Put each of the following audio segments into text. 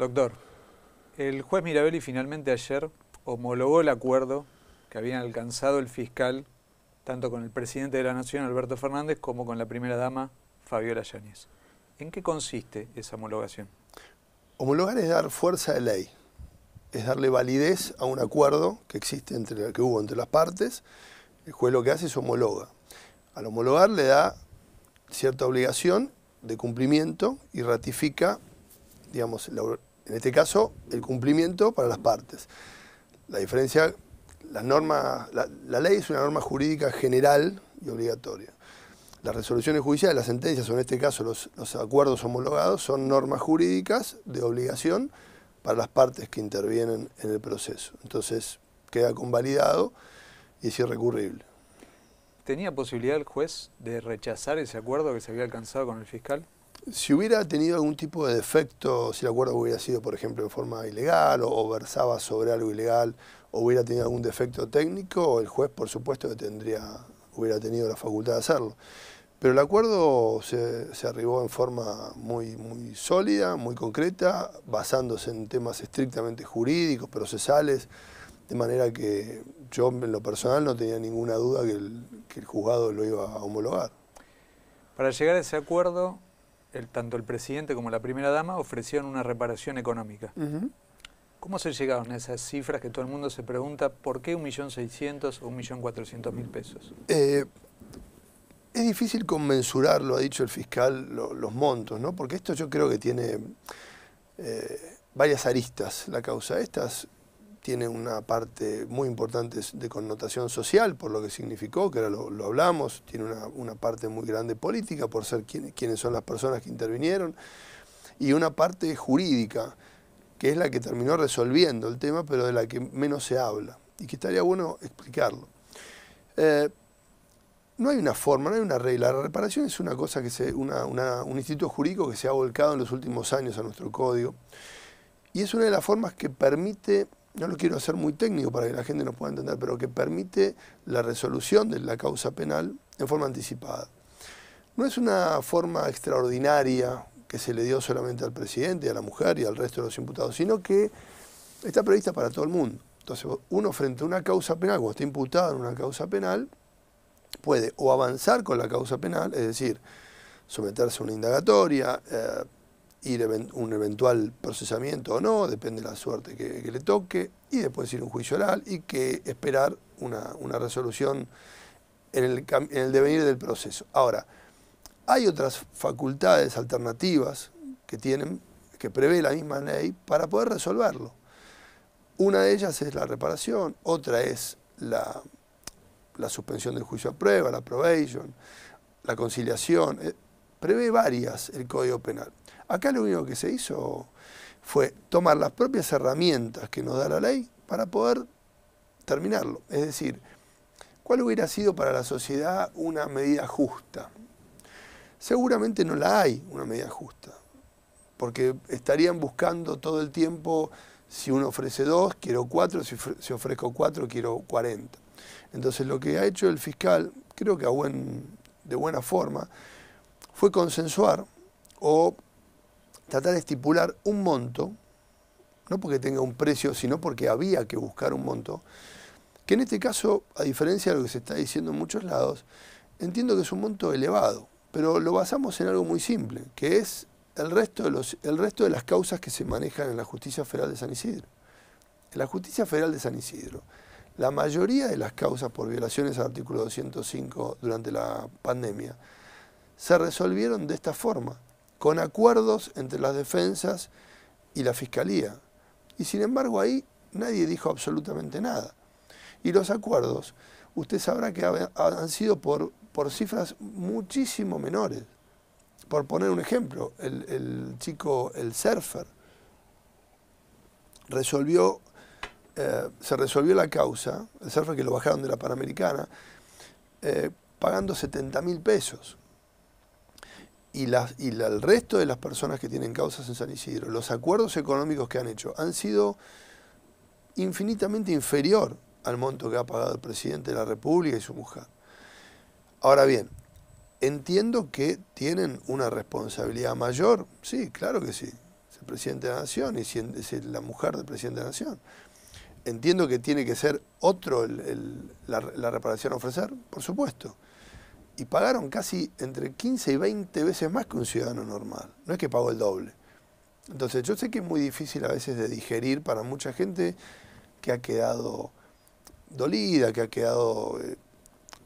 Doctor, el juez Mirabelli finalmente ayer homologó el acuerdo que habían alcanzado el fiscal tanto con el presidente de la Nación, Alberto Fernández, como con la primera dama, Fabiola Yáñez. ¿En qué consiste esa homologación? Homologar es dar fuerza de ley, es darle validez a un acuerdo que existe entre que hubo entre las partes. El juez lo que hace es homologa. Al homologar le da cierta obligación de cumplimiento y ratifica, digamos, la, en este caso, el cumplimiento para las partes. La diferencia, la, norma, la, ley es una norma jurídica general y obligatoria. Las resoluciones judiciales, las sentencias, o en este caso los, los acuerdos homologados, son normas jurídicas de obligación para las partes que intervienen en el proceso. Entonces queda convalidado y es irrecurrible. ¿Tenía posibilidad el juez de rechazar ese acuerdo que se había alcanzado con el fiscal? si hubiera tenido algún tipo de defecto, si el acuerdo hubiera sido, por ejemplo, en forma ilegal o, versaba sobre algo ilegal, o hubiera tenido algún defecto técnico, el juez, por supuesto, que tendría, hubiera tenido la facultad de hacerlo. Pero el acuerdo se, se arribó en forma muy, muy sólida, muy concreta, basándose en temas estrictamente jurídicos, procesales, de manera que yo en lo personal no tenía ninguna duda que el juzgado lo iba a homologar. Para llegar a ese acuerdo, tanto el presidente como la primera dama ofrecieron una reparación económica. ¿Cómo se llegaron a esas cifras que todo el mundo se pregunta por qué 1.600.000 o 1.400.000 pesos? Eh, es difícil conmensurar, lo ha dicho el fiscal, los montos, ¿no? Porque esto yo creo que tiene eh, varias aristas. La causa, estas tiene una parte muy importante de connotación social, por lo que significó, que ahora lo, hablamos, tiene una, parte muy grande política, por ser quienes son las personas que intervinieron, y una parte jurídica, que es la que terminó resolviendo el tema, pero de la que menos se habla, y que estaría bueno explicarlo. Eh, no hay una forma, no hay una regla. La reparación es una cosa que se, un instituto jurídico que se ha volcado en los últimos años a nuestro código. Y es una de las formas que permite no lo quiero hacer muy técnico para que la gente nos pueda entender, pero que permite la resolución de la causa penal en forma anticipada. No es una forma extraordinaria que se le dio solamente al presidente, a la mujer y al resto de los imputados, sino que está prevista para todo el mundo. Entonces, uno frente a una causa penal, cuando está imputado en una causa penal, puede o avanzar con la causa penal, es decir, someterse a una indagatoria, eh, ir un eventual procesamiento o no, depende de la suerte que, le toque, y después ir un juicio oral y que esperar una, resolución en el, devenir del proceso. Ahora, hay otras facultades alternativas que tienen, que prevé la misma ley para poder resolverlo. Una de ellas es la reparación, otra es la, la suspensión del juicio a prueba, la probation, la conciliación. Eh, prevé varias el Código Penal. Acá lo único que se hizo fue tomar las propias herramientas que nos da la ley para poder terminarlo. Es decir, ¿cuál hubiera sido para la sociedad una medida justa? Seguramente no la hay una medida justa, porque estarían buscando todo el tiempo, si uno ofrece dos, quiero cuatro, si ofrezco cuatro, quiero cuarenta. Entonces lo que ha hecho el fiscal, creo que a buen, de buena forma, fue consensuar o tratar de estipular un monto, no porque tenga un precio, sino porque había que buscar un monto, que en este caso, a diferencia de lo que se está diciendo en muchos lados, entiendo que es un monto elevado, pero lo basamos en algo muy simple, que es el resto de, el resto de las causas que se manejan en la Justicia Federal de San Isidro. En la Justicia Federal de San Isidro, la mayoría de las causas por violaciones al artículo 205 durante la pandemia se resolvieron de esta forma, con acuerdos entre las defensas y la fiscalía. Y sin embargo ahí nadie dijo absolutamente nada. Y los acuerdos, usted sabrá que han sido por, cifras muchísimo menores. Por poner un ejemplo, el, chico, el surfer, resolvió, eh, se resolvió la causa, el surfer que lo bajaron de la Panamericana, eh, pagando 70 mil pesos y, el resto de las personas que tienen causas en San Isidro, los acuerdos económicos que han hecho han sido infinitamente inferior al monto que ha pagado el presidente de la República y su mujer. Ahora bien, entiendo que tienen una responsabilidad mayor, sí, claro que sí, es el presidente de la Nación y es la mujer del presidente de la Nación. Entiendo que tiene que ser otro la reparación a ofrecer, por supuesto y pagaron casi entre 15 y 20 veces más que un ciudadano normal. No es que pagó el doble. Entonces yo sé que es muy difícil a veces de digerir para mucha gente que ha quedado dolida, que ha quedado... Eh,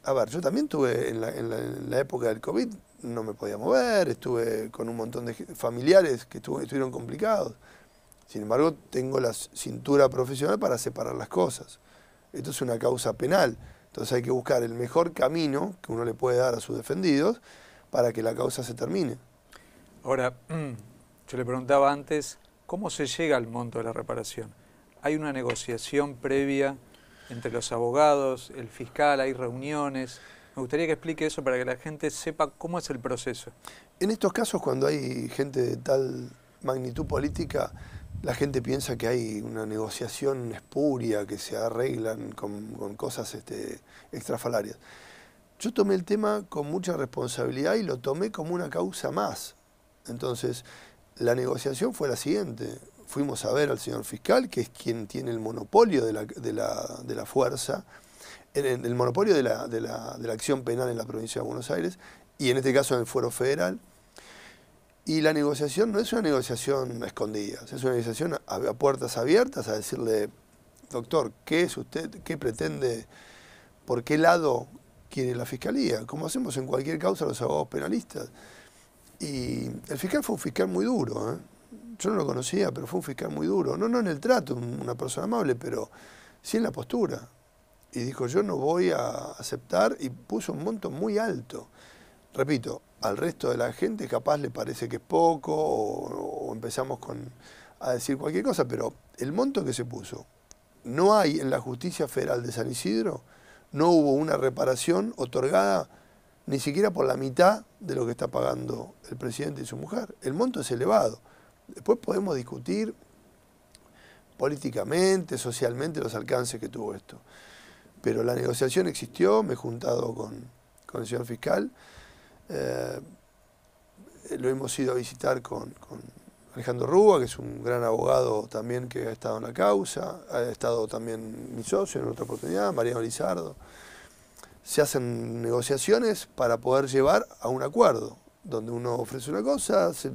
a ver, yo también tuve en la, época del COVID, no me podía mover, estuve con un montón de familiares que estuvieron complicados. Sin embargo, tengo la cintura profesional para separar las cosas. Esto es una causa penal. Entonces hay que buscar el mejor camino que uno le puede dar a sus defendidos para que la causa se termine. Ahora, yo le preguntaba antes, ¿cómo se llega al monto de la reparación? ¿Hay una negociación previa entre los abogados, el fiscal, hay reuniones? Me gustaría que explique eso para que la gente sepa cómo es el proceso. En estos casos, cuando hay gente de tal magnitud política, la gente piensa que hay una negociación espuria, que se arreglan con, cosas este, extrafalarias. Yo tomé el tema con mucha responsabilidad y lo tomé como una causa más. Entonces, la negociación fue la siguiente. Fuimos a ver al señor fiscal, que es quien tiene el monopolio de la, fuerza, el, monopolio de la, de la acción penal en la provincia de Buenos Aires, y en este caso en el fuero federal. Y la negociación no es una negociación escondida, es una negociación a, puertas abiertas, a decirle, doctor, ¿qué es usted, qué pretende, por qué lado quiere la fiscalía? Como hacemos en cualquier causa los abogados penalistas. Y el fiscal fue un fiscal muy duro, ¿eh? yo no lo conocía, pero fue un fiscal muy duro, no, no en el trato, una persona amable, pero sí en la postura. Y dijo, yo no voy a aceptar, y puso un monto muy alto repito, al resto de la gente capaz le parece que es poco o, empezamos con, a decir cualquier cosa, pero el monto que se puso, no hay en la justicia federal de San Isidro, no hubo una reparación otorgada ni siquiera por la mitad de lo que está pagando el presidente y su mujer. El monto es elevado. Después podemos discutir políticamente, socialmente, los alcances que tuvo esto. Pero la negociación existió, me he juntado con, con el señor fiscal. Eh, lo hemos ido a visitar con, Alejandro Rúa, que es un gran abogado también que ha estado en la causa, ha estado también mi socio en otra oportunidad, Mariano Lizardo. Se hacen negociaciones para poder llevar a un acuerdo, donde uno ofrece una cosa, se,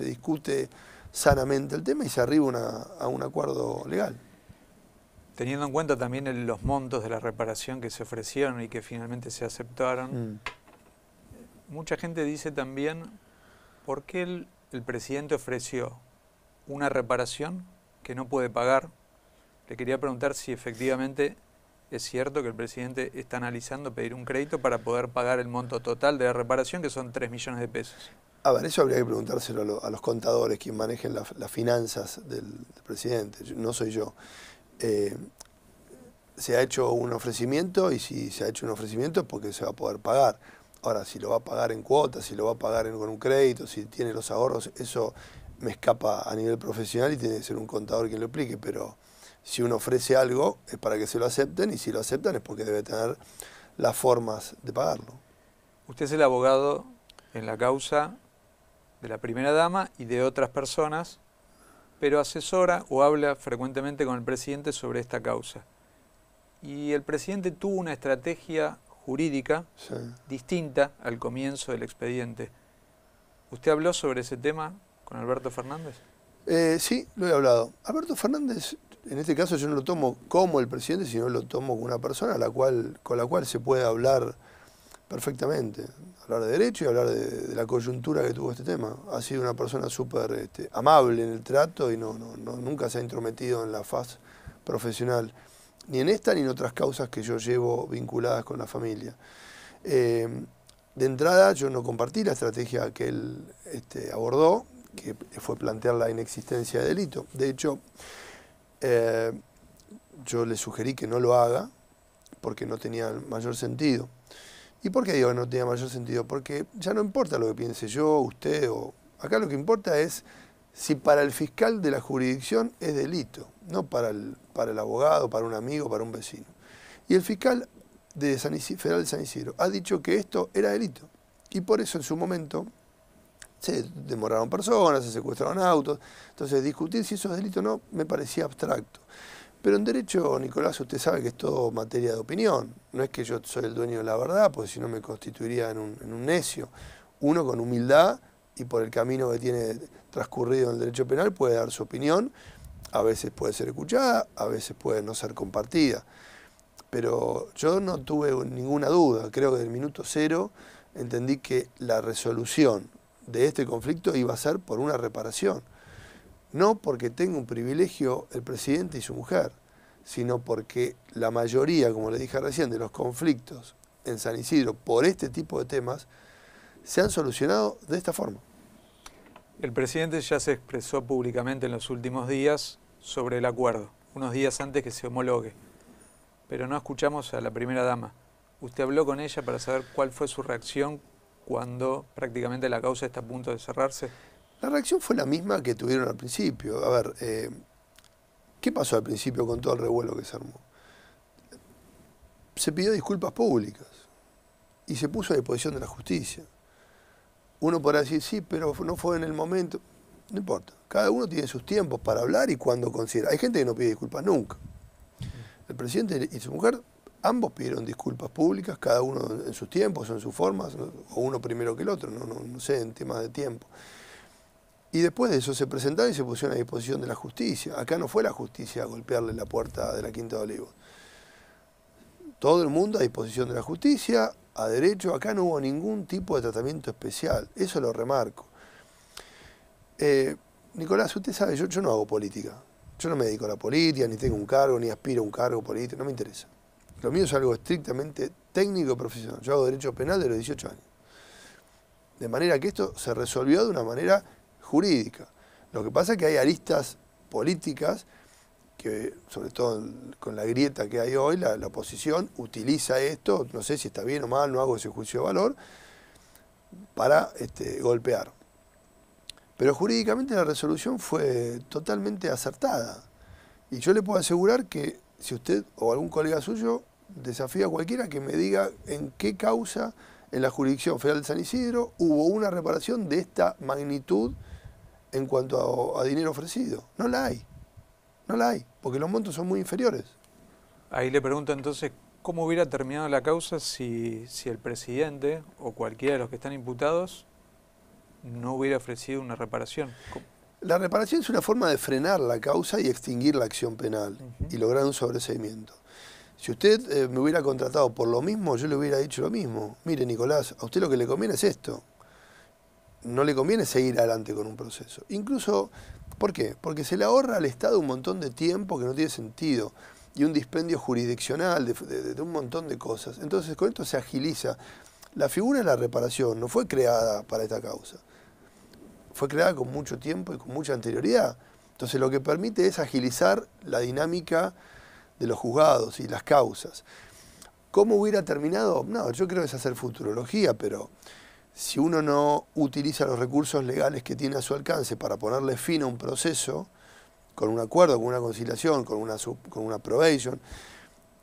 discute sanamente el tema y se arriba a un acuerdo legal. Teniendo en cuenta también los montos de la reparación que se ofrecieron y que finalmente se aceptaron, mm. Mucha gente dice también, ¿por qué el, presidente ofreció una reparación que no puede pagar? Le quería preguntar si efectivamente es cierto que el presidente está analizando pedir un crédito para poder pagar el monto total de la reparación, que son 3 millones de pesos. A ver, eso habría que preguntárselo a, los contadores, quien manejen las finanzas del, presidente, no soy yo. Eh, se ha hecho un ofrecimiento y si se ha hecho un ofrecimiento es porque se va a poder pagar. Ahora, si lo va a pagar en cuotas, si lo va a pagar con un crédito, si tiene los ahorros, eso me escapa a nivel profesional y tiene que ser un contador quien lo explique, pero si uno ofrece algo es para que se lo acepten y si lo aceptan es porque debe tener las formas de pagarlo. Usted es el abogado en la causa de la primera dama y de otras personas, pero asesora o habla frecuentemente con el presidente sobre esta causa. Y el presidente tuvo una estrategia jurídica distinta al comienzo del expediente. ¿Usted habló sobre ese tema con Alberto Fernández? Eh, sí, lo he hablado. Alberto Fernández, en este caso yo no lo tomo como el presidente, sino lo tomo como una persona con la cual se puede hablar perfectamente. Hablar de derecho y hablar de, la coyuntura que tuvo este tema. Ha sido una persona súper este, amable en el trato y no, nunca se ha intrometido en la faz profesional ni en esta ni en otras causas que yo llevo vinculadas con la familia. Eh, de entrada yo no compartí la estrategia que él este, abordó, que fue plantear la inexistencia de delito. De hecho, eh, yo le sugerí que no lo haga porque no tenía mayor sentido. ¿Y por qué digo que no tenía mayor sentido? Porque ya no importa lo que piense yo, usted o... Acá lo que importa es si para el fiscal de la jurisdicción es delito, no para el, abogado, para un amigo, para un vecino. Y el fiscal de federal de San Isidro ha dicho que esto era delito. Y por eso en su momento se demoraron personas, se secuestraron autos. Entonces discutir si eso es delito o no me parecía abstracto. Pero en derecho, Nicolás, usted sabe que es todo materia de opinión. No es que yo soy el dueño de la verdad, porque si no me constituiría en un necio. Uno con humildad y por el camino que tiene transcurrido en el derecho penal puede dar su opinión, a veces puede ser escuchada, a veces puede no ser compartida. Pero yo no tuve ninguna duda, creo que del minuto cero entendí que la resolución de este conflicto iba a ser por una reparación. No porque tenga un privilegio el presidente y su mujer, sino porque la mayoría, como le dije recién, de los conflictos en San Isidro por este tipo de temas se han solucionado de esta forma. El presidente ya se expresó públicamente en los últimos días sobre el acuerdo, unos días antes que se homologue. Pero no escuchamos a la primera dama. ¿Usted habló con ella para saber cuál fue su reacción cuando prácticamente la causa está a punto de cerrarse? La reacción fue la misma que tuvieron al principio. A ver, eh, ¿qué pasó al principio con todo el revuelo que se armó? Se pidió disculpas públicas y se puso a disposición de la justicia. Uno podrá decir, sí, pero no fue en el momento. No importa. Cada uno tiene sus tiempos para hablar y cuando considera. Hay gente que no pide disculpas nunca. El presidente y su mujer, ambos pidieron disculpas públicas, cada uno en sus tiempos, en sus formas, o uno primero que el otro, no, no, sé, en temas de tiempo. Y después de eso se presentaron y se pusieron a disposición de la justicia. Acá no fue la justicia a golpearle la puerta de la Quinta de Olivos. Todo el mundo a disposición de la justicia, a derecho, acá no hubo ningún tipo de tratamiento especial, eso lo remarco. Eh, Nicolás, usted sabe, yo, yo no hago política, yo no me dedico a la política, ni tengo un cargo, ni aspiro a un cargo político, no me interesa. Lo mío es algo estrictamente técnico y profesional, yo hago derecho penal de los 18 años. De manera que esto se resolvió de una manera jurídica. Lo que pasa es que hay aristas políticas que sobre todo con la grieta que hay hoy, la, oposición utiliza esto, no sé si está bien o mal, no hago ese juicio de valor, para este, golpear. Pero jurídicamente la resolución fue totalmente acertada. Y yo le puedo asegurar que si usted o algún colega suyo desafía a cualquiera que me diga en qué causa en la jurisdicción federal de San Isidro hubo una reparación de esta magnitud en cuanto a dinero ofrecido. No la hay. No la hay, porque los montos son muy inferiores. Ahí le pregunto entonces, ¿cómo hubiera terminado la causa si, si el presidente o cualquiera de los que están imputados no hubiera ofrecido una reparación? La reparación es una forma de frenar la causa y extinguir la acción penal y lograr un sobreseimiento. Si usted eh, me hubiera contratado por lo mismo, yo le hubiera dicho lo mismo. Mire, Nicolás, a usted lo que le conviene es esto no le conviene seguir adelante con un proceso. Incluso, ¿por qué? Porque se le ahorra al Estado un montón de tiempo que no tiene sentido y un dispendio jurisdiccional de, un montón de cosas. Entonces, con esto se agiliza. La figura de la reparación no fue creada para esta causa. Fue creada con mucho tiempo y con mucha anterioridad. Entonces, lo que permite es agilizar la dinámica de los juzgados y las causas. ¿Cómo hubiera terminado? No, yo creo que es hacer futurología, pero si uno no utiliza los recursos legales que tiene a su alcance para ponerle fin a un proceso, con un acuerdo, con una conciliación, con una, probation,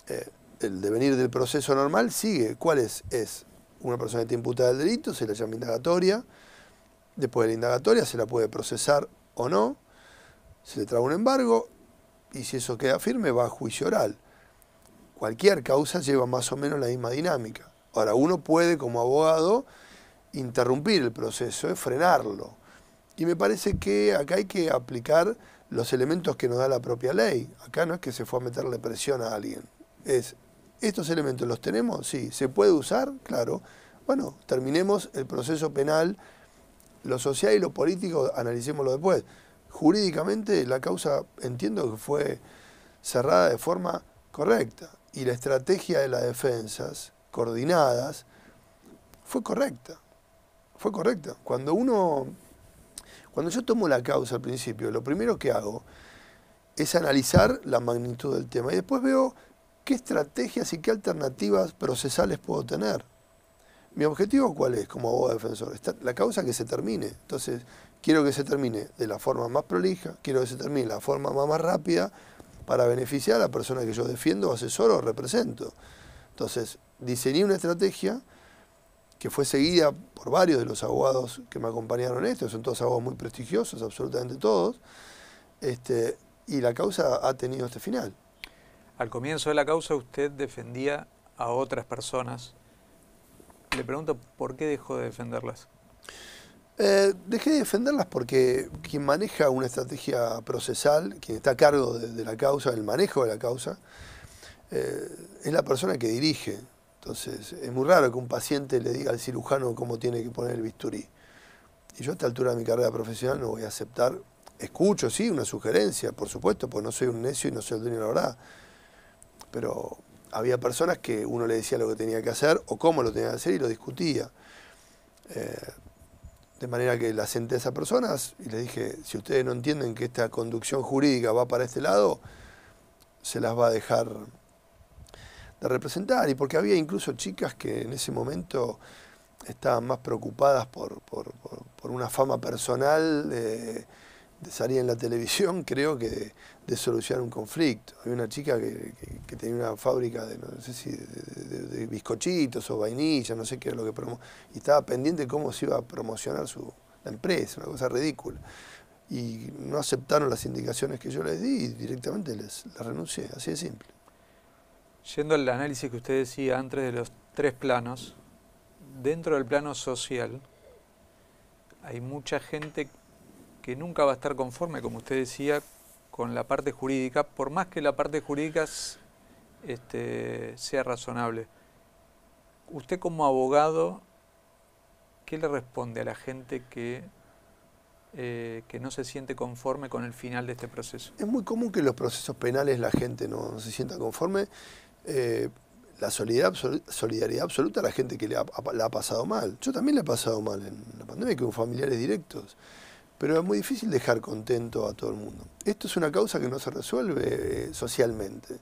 eh, el devenir del proceso normal sigue. ¿Cuál es? Es una persona que está imputada del delito, se la llama indagatoria, después de la indagatoria se la puede procesar o no, se le trae un embargo y si eso queda firme va a juicio oral. Cualquier causa lleva más o menos la misma dinámica. Ahora, uno puede como abogado interrumpir el proceso, frenarlo. Y me parece que acá hay que aplicar los elementos que nos da la propia ley. Acá no es que se fue a meterle presión a alguien. Es, ¿estos elementos los tenemos? Sí. ¿Se puede usar? Claro. Bueno, terminemos el proceso penal, lo social y lo político, analicémoslo después. Jurídicamente la causa entiendo que fue cerrada de forma correcta y la estrategia de las defensas coordinadas fue correcta fue correcta. Cuando uno, cuando yo tomo la causa al principio, lo primero que hago es analizar la magnitud del tema y después veo qué estrategias y qué alternativas procesales puedo tener. Mi objetivo cuál es como abogado defensor? La causa que se termine. Entonces, quiero que se termine de la forma más prolija, quiero que se termine de la forma más, más rápida para beneficiar a la persona que yo defiendo, asesoro o represento. Entonces, diseñé una estrategia que fue seguida por varios de los abogados que me acompañaron en esto, son todos abogados muy prestigiosos, absolutamente todos, este, y la causa ha tenido este final. Al comienzo de la causa usted defendía a otras personas. Le pregunto, ¿por qué dejó de defenderlas? Eh, dejé de defenderlas porque quien maneja una estrategia procesal, quien está a cargo de, la causa, del manejo de la causa, eh, es la persona que dirige entonces, es muy raro que un paciente le diga al cirujano cómo tiene que poner el bisturí. Y yo a esta altura de mi carrera profesional no voy a aceptar, escucho, sí, una sugerencia, por supuesto, porque no soy un necio y no soy el dueño de la verdad. Pero había personas que uno le decía lo que tenía que hacer o cómo lo tenía que hacer y lo discutía. Eh, de manera que la senté a esas personas y les dije, si ustedes no entienden que esta conducción jurídica va para este lado, se las va a dejar de representar y porque había incluso chicas que en ese momento estaban más preocupadas por, una fama personal de, salir en la televisión, creo que de, solucionar un conflicto. Había una chica que, tenía una fábrica de, no sé si, de, bizcochitos o vainilla, no sé qué era lo que promo y estaba pendiente de cómo se iba a promocionar su, la empresa, una cosa ridícula. Y no aceptaron las indicaciones que yo les di y directamente les, les renuncié, así de simple. Yendo al análisis que usted decía antes de los tres planos, dentro del plano social hay mucha gente que nunca va a estar conforme, como usted decía, con la parte jurídica, por más que la parte jurídica este, sea razonable. Usted como abogado, ¿qué le responde a la gente que, eh, que no se siente conforme con el final de este proceso? Es muy común que en los procesos penales la gente no se sienta conforme eh, la solidaridad, absoluta a la gente que le ha, la ha pasado mal. Yo también le he pasado mal en la pandemia, con familiares directos. Pero es muy difícil dejar contento a todo el mundo. Esto es una causa que no se resuelve eh, socialmente.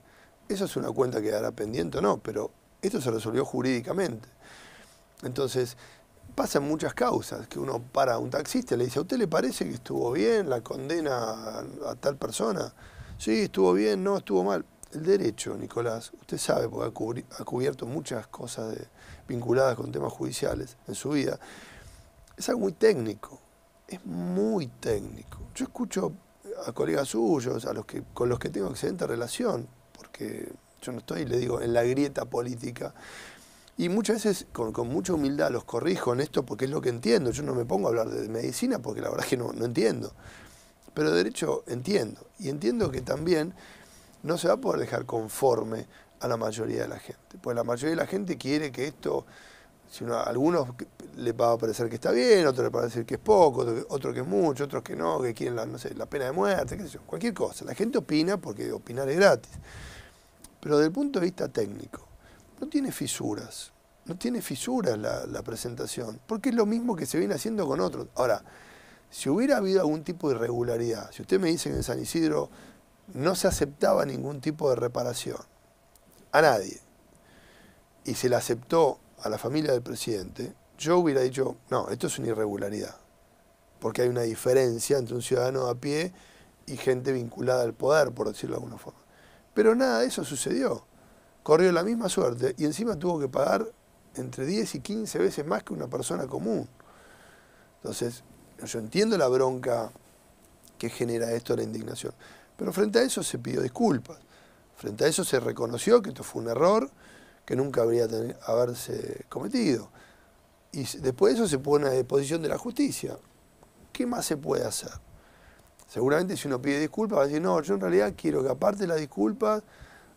Eso es una cuenta que quedará pendiente o no, pero esto se resolvió jurídicamente. Entonces, pasan muchas causas, que uno para a un taxista le dice, ¿a usted le parece que estuvo bien la condena a, a tal persona? Sí, estuvo bien, no, estuvo mal el derecho, Nicolás, usted sabe, porque ha, cubierto muchas cosas vinculadas con temas judiciales en su vida, es algo muy técnico, es muy técnico. Yo escucho a colegas suyos, a los que, con los que tengo excelente relación, porque yo no estoy, le digo, en la grieta política, y muchas veces, con, mucha humildad, los corrijo en esto porque es lo que entiendo. Yo no me pongo a hablar de medicina porque la verdad es que no, no entiendo. Pero de derecho entiendo. Y entiendo que también no se va a poder dejar conforme a la mayoría de la gente. Pues la mayoría de la gente quiere que esto, algunos le va a parecer que está bien, otros le va a parecer que es poco, otros otro que es mucho, otros que no, que quieren la, no la pena de muerte, cualquier cosa. La gente opina porque opinar es gratis. Pero desde el punto de vista técnico, no tiene fisuras, no tiene fisuras la, la presentación, porque es lo mismo que se viene haciendo con otros. Ahora, si hubiera habido algún tipo de irregularidad, si usted me dice que en San Isidro no se aceptaba ningún tipo de reparación a nadie y se la aceptó a la familia del presidente, yo hubiera dicho, no, esto es una irregularidad, porque hay una diferencia entre un ciudadano a pie y gente vinculada al poder, por decirlo de alguna forma. Pero nada de eso sucedió. Corrió la misma suerte y encima tuvo que pagar entre 10 y 15 veces más que una persona común. Entonces, yo entiendo la bronca que genera esto, la indignación. Pero frente a eso se pidió disculpas, frente a eso se reconoció que esto fue un error que nunca habría haberse cometido. Y después de eso se pone a disposición de la justicia. ¿Qué más se puede hacer? Seguramente si uno pide disculpas va a decir, no, yo en realidad quiero que aparte de las disculpas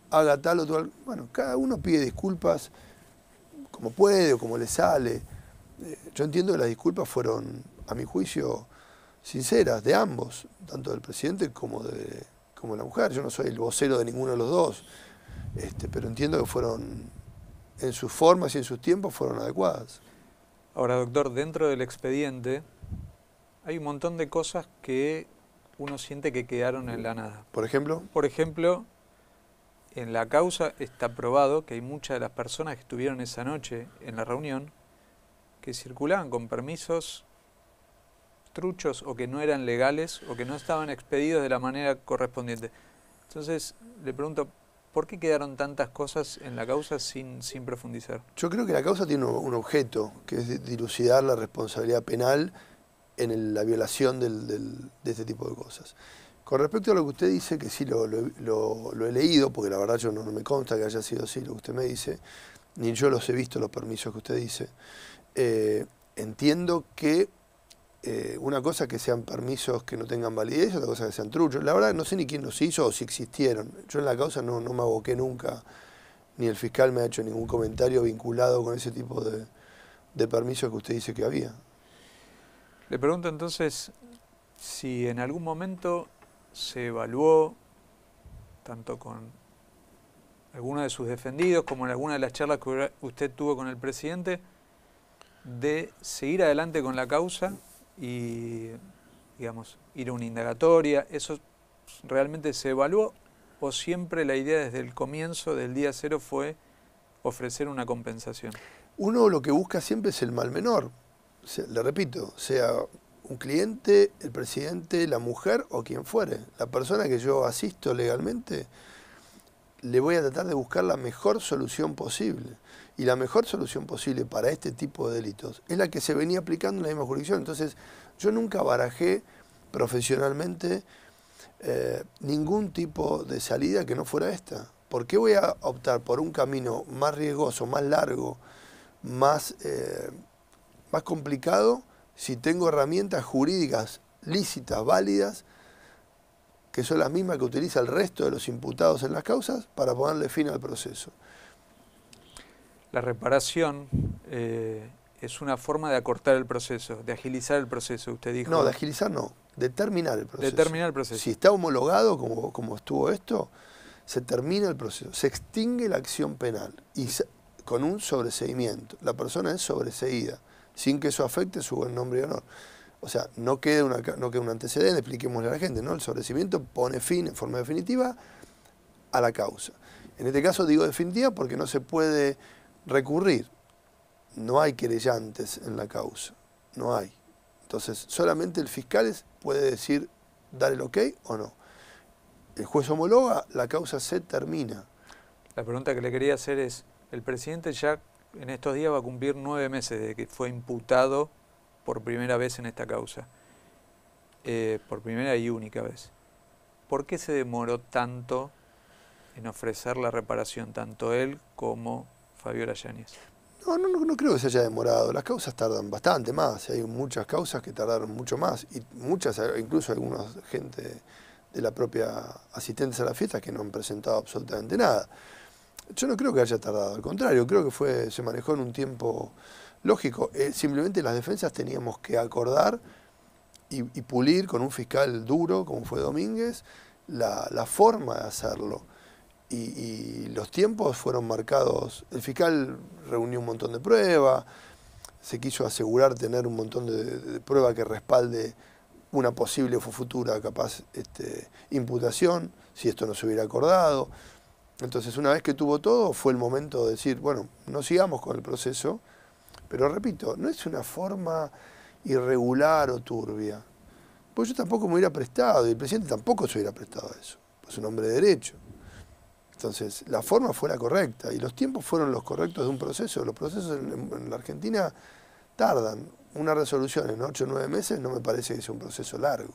haga tal o tal. Bueno, cada uno pide disculpas como puede o como le sale. Eh, yo entiendo que las disculpas fueron, a mi juicio, sinceras de ambos, tanto del presidente como de, como la mujer. Yo no soy el vocero de ninguno de los dos, este, pero entiendo que fueron, en sus formas y en sus tiempos, fueron adecuadas. Ahora, doctor, dentro del expediente hay un montón de cosas que uno siente que quedaron en la nada. ¿Por ejemplo? Por ejemplo, en la causa está probado que hay muchas de las personas que estuvieron esa noche en la reunión que circulaban con permisos truchos o que no eran legales o que no estaban expedidos de la manera correspondiente. Entonces le pregunto, ¿por qué quedaron tantas cosas en la causa sin, profundizar? Yo creo que la causa tiene un objeto, que es dilucidar la responsabilidad penal en la violación de este tipo de cosas. Con respecto a lo que usted dice, que sí lo, he leído, porque la verdad yo no, me consta que haya sido así lo que usted me dice, ni yo los he visto los permisos que usted dice, eh, entiendo que eh, una cosa que sean permisos que no tengan validez, otra cosa que sean truchos. La verdad no sé ni quién los hizo o si existieron. Yo en la causa no, me aboqué nunca, ni el fiscal me ha hecho ningún comentario vinculado con ese tipo de, de permisos que usted dice que había. Le pregunto entonces si en algún momento se evaluó, tanto con alguno de sus defendidos como en alguna de las charlas que usted tuvo con el presidente, de seguir adelante con la causa y, digamos, ir a una indagatoria, ¿eso realmente se evaluó o siempre la idea desde el comienzo del día cero fue ofrecer una compensación? Uno lo que busca siempre es el mal menor, le repito, sea un cliente, el presidente, la mujer o quien fuere, la persona que yo asisto legalmente, le voy a tratar de buscar la mejor solución posible. Y la mejor solución posible para este tipo de delitos es la que se venía aplicando en la misma jurisdicción. Entonces, yo nunca barajé profesionalmente eh, ningún tipo de salida que no fuera esta. ¿Por qué voy a optar por un camino más riesgoso, más largo, más, eh, más complicado, si tengo herramientas jurídicas lícitas, válidas, que son las mismas que utiliza el resto de los imputados en las causas, para ponerle fin al proceso? La reparación eh, es una forma de acortar el proceso, de agilizar el proceso, usted dijo. No, de agilizar no, de terminar el proceso. De terminar el proceso. Si está homologado como, como estuvo esto, se termina el proceso, se extingue la acción penal y con un sobreseimiento. La persona es sobreseída, sin que eso afecte su buen nombre y honor. O sea, no queda, una, un antecedente, expliquémosle a la gente, ¿no? El sobreseimiento pone fin en forma definitiva a la causa. En este caso digo definitiva porque no se puede recurrir. No hay querellantes en la causa, no hay. Entonces, solamente el fiscal puede decir, dar el ok o no. El juez homologa, la causa se termina. La pregunta que le quería hacer es, el presidente ya en estos días va a cumplir nueve meses desde que fue imputado por primera vez en esta causa, eh, por primera y única vez. ¿Por qué se demoró tanto en ofrecer la reparación, tanto él como Fabiola Yáñez? No, no, no, creo que se haya demorado. Las causas tardan bastante más. ¿eh? Hay muchas causas que tardaron mucho más. Y muchas, incluso algunas gente de la propia asistencia a la fiesta que no han presentado absolutamente nada. Yo no creo que haya tardado, al contrario, creo que fue, se manejó en un tiempo lógico. Eh, simplemente las defensas teníamos que acordar y, pulir con un fiscal duro, como fue Domínguez, la, la forma de hacerlo y, los tiempos fueron marcados. El fiscal reunió un montón de pruebas, se quiso asegurar tener un montón de, pruebas que respalde una posible o futura capaz este, imputación, si esto no se hubiera acordado. Entonces, una vez que tuvo todo, fue el momento de decir, bueno, no sigamos con el proceso, pero repito, no es una forma irregular o turbia. Pues yo tampoco me hubiera prestado, y el presidente tampoco se hubiera prestado a eso. es un hombre de derecho. Entonces, la forma fue la correcta y los tiempos fueron los correctos de un proceso. Los procesos en, la Argentina tardan. Una resolución en 8 o 9 meses no me parece que sea un proceso largo.